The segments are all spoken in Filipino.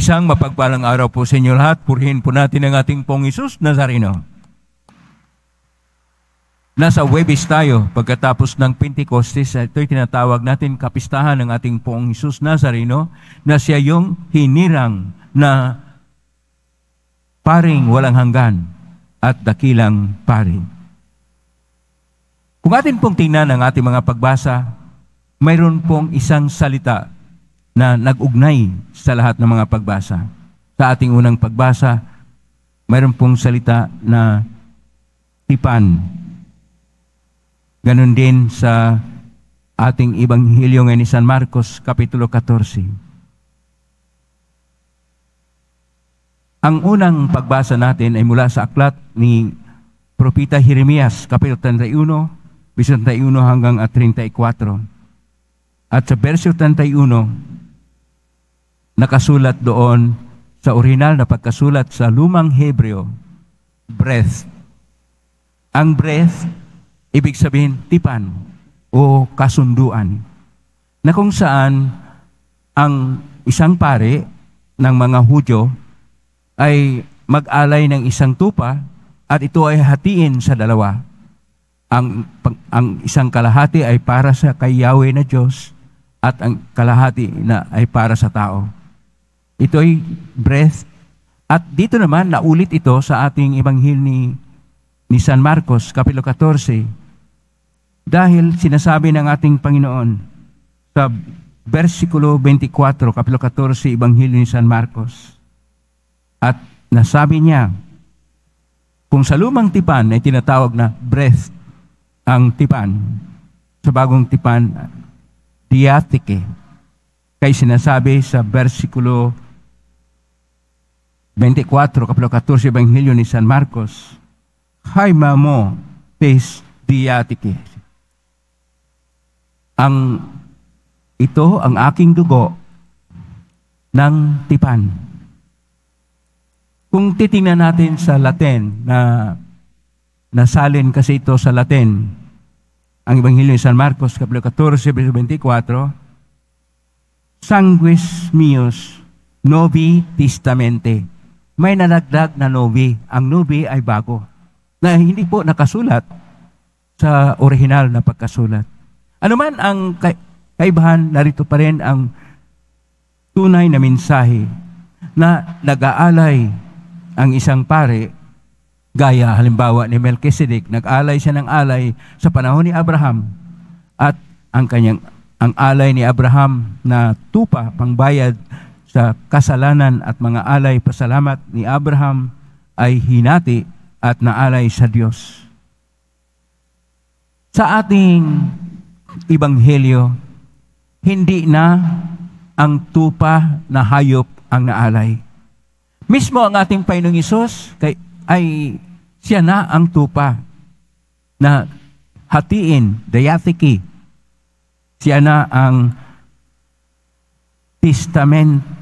Isang mapagpalang araw po sa inyo lahat. Purihin po natin ang ating pong Isus Nazareno. Nasa Webis tayo pagkatapos ng Pentecostes. Ito'y tinatawag natin kapistahan ng ating poong Isus Nazareno na siya yung hinirang na paring walang hanggan at dakilang paring. Kung atin pong tingnan ang ating mga pagbasa, mayroon pong isang salita na nag-ugnay sa lahat ng mga pagbasa. Sa ating unang pagbasa, mayroon pong salita na tipan. Ganon din sa ating Ibanghilyo ngayon ni San Marcos, Kapitulo 14. Ang unang pagbasa natin ay mula sa aklat ni Propita Jeremias, Kapitulo 31, 31 hanggang 34. At sa verso 31, nakasulat doon sa orihinal na pagkasulat sa lumang Hebreo, breath. Ang breath, ibig sabihin tipan o kasunduan na kung saan ang isang pare ng mga Hudyo ay mag-alay ng isang tupa at ito ay hatiin sa dalawa. Ang, ang isang kalahati ay para sa kay Yahweh na Diyos at ang kalahati na ay para sa tao. Ito ay breath. At dito naman, naulit ito sa ating ebanghil ni, ni San Marcos, Kapilo 14. Dahil sinasabi ng ating Panginoon sa versikulo 24, Kapilo 14, Ebanghil ni San Marcos. At nasabi niya, kung sa lumang tipan ay tinatawag na breath ang tipan, sa bagong tipan, diatike, kay sinasabi sa versikulo 24, kapitulo 14, Ebanghelyo ni San Marcos. Haima mo, pes diatike. Ang ito ang aking dugo ng tipan. Kung titingnan natin sa Latin na nasalin kasi ito sa Latin, ang Ebanghelyo ni San Marcos, Kapitulo 14, 24, Sanguis mios novi testamente may nanagdag na nobi. Ang nobi ay bago na hindi po nakasulat sa orihinal na pagkasulat. Ano man ang kaibahan, narito pa rin ang tunay na mensahe na nag-aalay ang isang pare Gaya halimbawa ni Melchizedek, nag-alay siya ng alay sa panahon ni Abraham at ang kanyang ang alay ni Abraham na tupa pangbayad sa kasalanan at mga alay pasalamat ni Abraham ay hinati at naalay sa Diyos. Sa ating ibanghelyo, hindi na ang tupa na hayop ang naalay. Mismo ang ating Painong Isos kay, ay siya na ang tupa na hatiin, dayatiki. Siya na ang testamento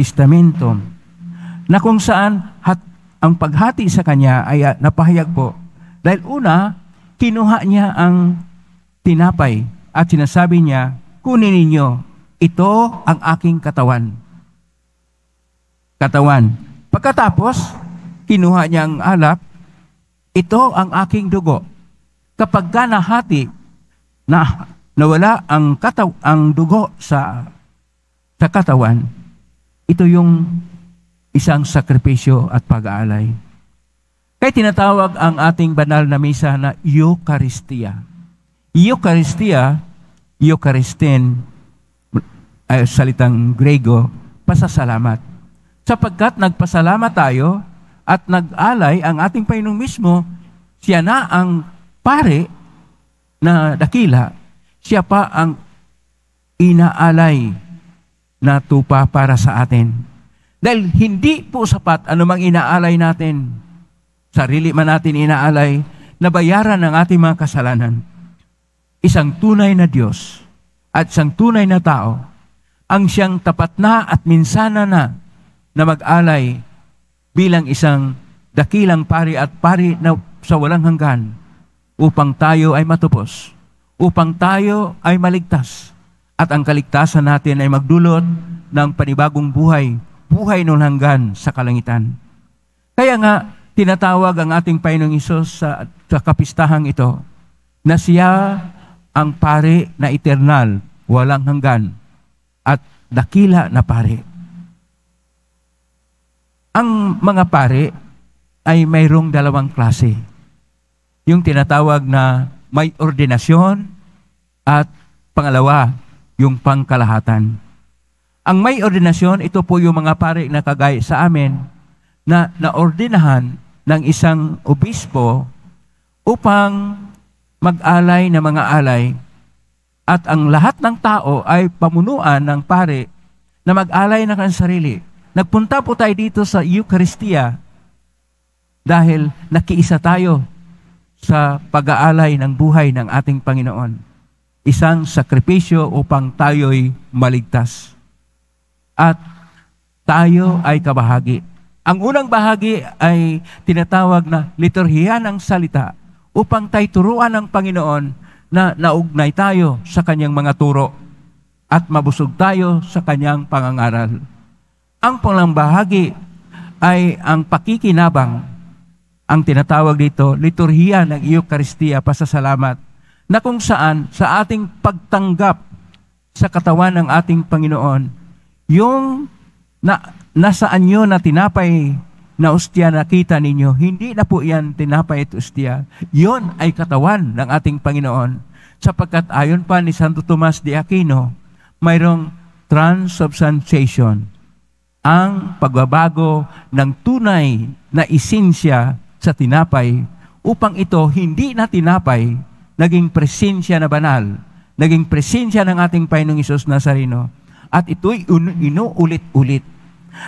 Testamento na kung saan hat, ang paghati sa kanya ay ah, napahayag po. Dahil una, kinuha niya ang tinapay at sinasabi niya, kunin ninyo, ito ang aking katawan. Katawan. Pagkatapos, kinuha niya ang alak, ito ang aking dugo. Kapag ka nahati, na nawala ang, kataw- ang dugo sa, sa katawan, ito yung isang sakripisyo at pag-aalay. Kaya tinatawag ang ating banal na misa na Eucharistia. Eucharistia, Eucharistin, ay salitang Grego, pasasalamat. Sapagkat nagpasalamat tayo at nag-alay ang ating Panginoon mismo, siya na ang pare na dakila, siya pa ang inaalay na tupa para sa atin. Dahil hindi po sapat anumang inaalay natin. Sarili man natin inaalay, nabayaran ang ating mga kasalanan. Isang tunay na Diyos at isang tunay na tao ang siyang tapat na at minsana na na mag-alay bilang isang dakilang pari at pari na sa walang hanggan upang tayo ay matupos, upang tayo ay maligtas at ang kaligtasan natin ay magdulot ng panibagong buhay, buhay nung hanggan sa kalangitan. Kaya nga, tinatawag ang ating Panginoong Isos sa, sa kapistahang ito na siya ang pare na eternal, walang hanggan, at dakila na pare. Ang mga pare ay mayroong dalawang klase. Yung tinatawag na may ordinasyon at pangalawa, yung pangkalahatan. Ang may ordinasyon, ito po yung mga pare na kagay sa amin na naordinahan ng isang obispo upang mag-alay na mga alay at ang lahat ng tao ay pamunuan ng pare na mag-alay na kanyang sarili. Nagpunta po tayo dito sa Eucharistia dahil nakiisa tayo sa pag-aalay ng buhay ng ating Panginoon isang sakripisyo upang tayo'y maligtas. At tayo ay kabahagi. Ang unang bahagi ay tinatawag na liturhiya ng salita upang tayo turuan ng Panginoon na naugnay tayo sa kanyang mga turo at mabusog tayo sa kanyang pangangaral. Ang pangalang bahagi ay ang pakikinabang, ang tinatawag dito, liturhiya ng Eukaristiya, pasasalamat na kung saan sa ating pagtanggap sa katawan ng ating Panginoon, yung na, nasa anyo na tinapay na ustya nakita ninyo, hindi na po yan tinapay at ustya. Yon ay katawan ng ating Panginoon. Sapagkat ayon pa ni Santo Tomas de Aquino, mayroong transubstantiation, ang pagbabago ng tunay na isinsya sa tinapay upang ito hindi na tinapay naging presensya na banal, naging presensya ng ating Panginoong Isos Nazareno, at ito'y inuulit-ulit.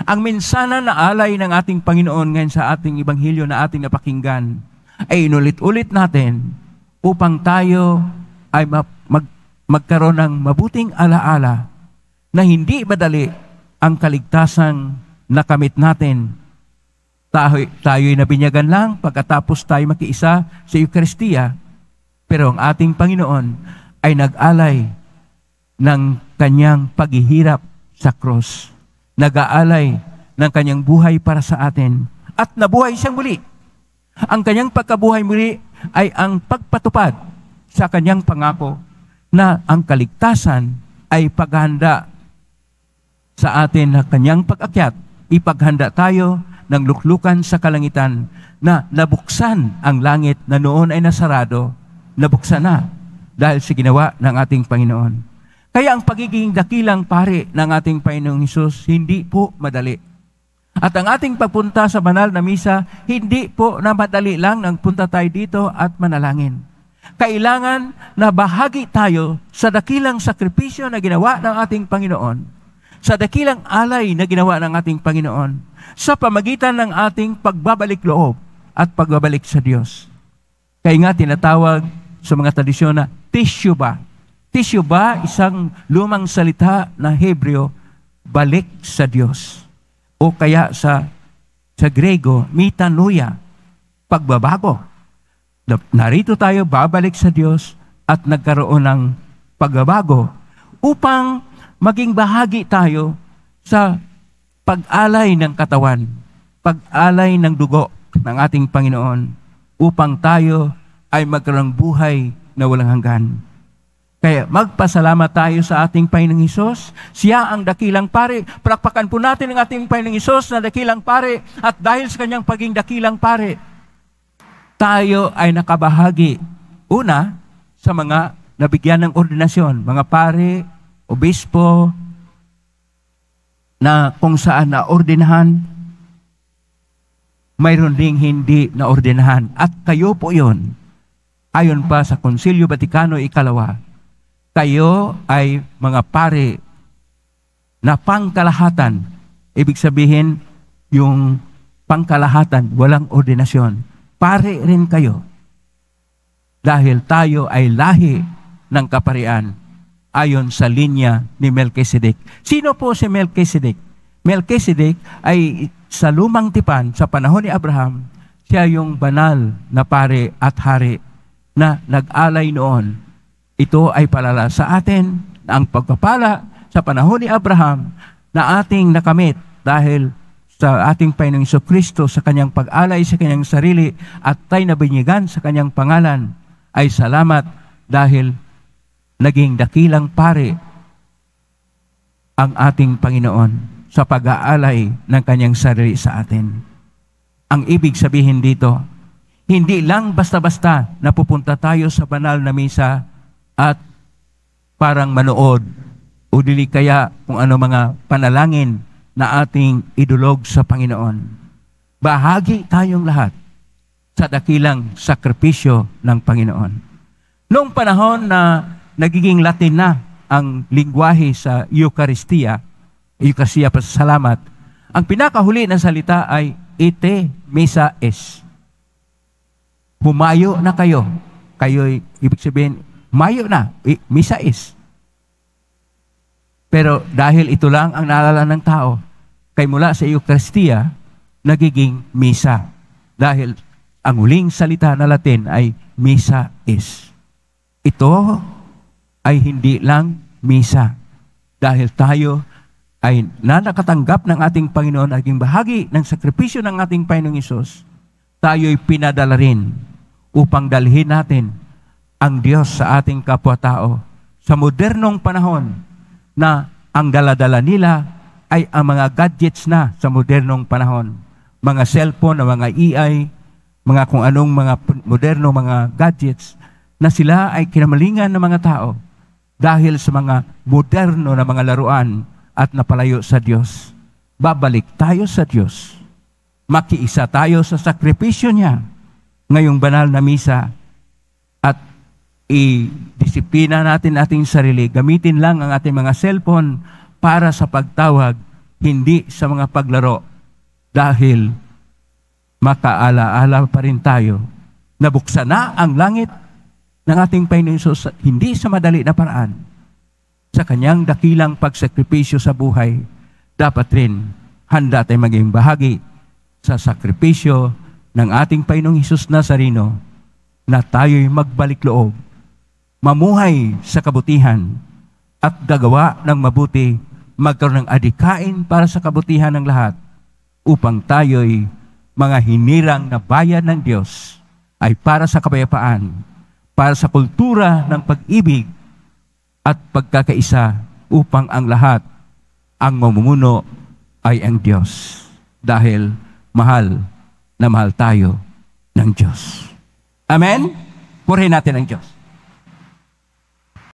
Ang mensana na alay ng ating Panginoon ngayon sa ating Ibanghilyo na ating napakinggan, ay inulit-ulit natin upang tayo ay mag magkaroon ng mabuting alaala na hindi madali ang kaligtasang nakamit natin tayo, tayo'y nabinyagan lang pagkatapos tayo makiisa sa Eukaristiya. Pero ang ating Panginoon ay nag-alay ng kanyang paghihirap sa cross. Nag-aalay ng kanyang buhay para sa atin. At nabuhay siyang muli. Ang kanyang pagkabuhay muli ay ang pagpatupad sa kanyang pangako na ang kaligtasan ay paghanda sa atin na kanyang pag-akyat. Ipaghanda tayo ng luklukan sa kalangitan na nabuksan ang langit na noon ay nasarado nabuksan na dahil sa ginawa ng ating Panginoon. Kaya ang pagiging dakilang pare ng ating Panginoong Hesus hindi po madali. At ang ating pagpunta sa banal na misa, hindi po na madali lang nang punta tayo dito at manalangin. Kailangan na bahagi tayo sa dakilang sakripisyo na ginawa ng ating Panginoon, sa dakilang alay na ginawa ng ating Panginoon, sa pamagitan ng ating pagbabalik loob at pagbabalik sa Diyos. Kaya nga tinatawag sa mga tradisyon na Teshuvah. Teshuvah, isang lumang salita na Hebreo, balik sa Diyos. O kaya sa sa Grego, mitanoia, pagbabago. Narito tayo babalik sa Diyos at nagkaroon ng pagbabago upang maging bahagi tayo sa pag-alay ng katawan, pag-alay ng dugo ng ating Panginoon upang tayo ay magkaroon buhay na walang hanggan. Kaya magpasalamat tayo sa ating Panginoong Isos. Siya ang dakilang pare. Prakpakan po natin ang ating Panginoong Isos na dakilang pare. At dahil sa kanyang paging dakilang pare, tayo ay nakabahagi. Una, sa mga nabigyan ng ordinasyon, mga pare, obispo, na kung saan na ordinahan, mayroon ding hindi na ordinahan. At kayo po yon Ayon pa sa Konsilyo Vatikano Ikalawa, kayo ay mga pare na pangkalahatan. Ibig sabihin, yung pangkalahatan, walang ordinasyon. Pare rin kayo. Dahil tayo ay lahi ng kaparian ayon sa linya ni Melchizedek. Sino po si Melchizedek? Melchizedek ay sa lumang tipan, sa panahon ni Abraham, siya yung banal na pare at hari na nag-alay noon. Ito ay palala sa atin na ang pagpapala sa panahon ni Abraham na ating nakamit dahil sa ating Panginoong Iso Kristo sa kanyang pag-alay sa kanyang sarili at tayo nabinyigan sa kanyang pangalan ay salamat dahil naging dakilang pare ang ating Panginoon sa pag-aalay ng kanyang sarili sa atin. Ang ibig sabihin dito, hindi lang basta-basta napupunta tayo sa banal na misa at parang manood o dili kaya kung ano mga panalangin na ating idulog sa Panginoon. Bahagi tayong lahat sa dakilang sakripisyo ng Panginoon. Noong panahon na nagiging Latin na ang lingwahe sa Eucharistia, Eucharistia pasasalamat, ang pinakahuli na salita ay ite misa est. Humayo na kayo. Kayo'y, ibig sabihin, mayo na. Misa is. Pero dahil ito lang ang naalala ng tao, kay mula sa Eucharistia, nagiging misa. Dahil ang huling salita na Latin ay misa is. Ito ay hindi lang misa. Dahil tayo ay nanakatanggap ng ating Panginoon, naging bahagi ng sakripisyo ng ating Panginoong Isos, tayo'y pinadala rin upang dalhin natin ang Diyos sa ating kapwa-tao sa modernong panahon na ang daladala nila ay ang mga gadgets na sa modernong panahon. Mga cellphone, mga EI, mga kung anong mga moderno mga gadgets na sila ay kinamalingan ng mga tao dahil sa mga moderno na mga laruan at napalayo sa Diyos. Babalik tayo sa Diyos. Makiisa tayo sa sakripisyo niya ngayong banal na misa at i-disiplina natin ating sarili. Gamitin lang ang ating mga cellphone para sa pagtawag, hindi sa mga paglaro. Dahil makaalaala pa rin tayo na buksan na ang langit ng ating Panginoon hindi sa madali na paraan. Sa kanyang dakilang pagsakripisyo sa buhay, dapat rin handa tayong maging bahagi sa sakripisyo ng ating Painong Hesus Nazareno na tayo'y magbalik loob, mamuhay sa kabutihan, at gagawa ng mabuti, magkaroon ng adikain para sa kabutihan ng lahat, upang tayo'y mga hinirang na bayan ng Diyos ay para sa kapayapaan, para sa kultura ng pag-ibig at pagkakaisa upang ang lahat ang mamumuno ay ang Diyos dahil mahal na mahal tayo ng Diyos. Amen? Purihin natin ang Diyos.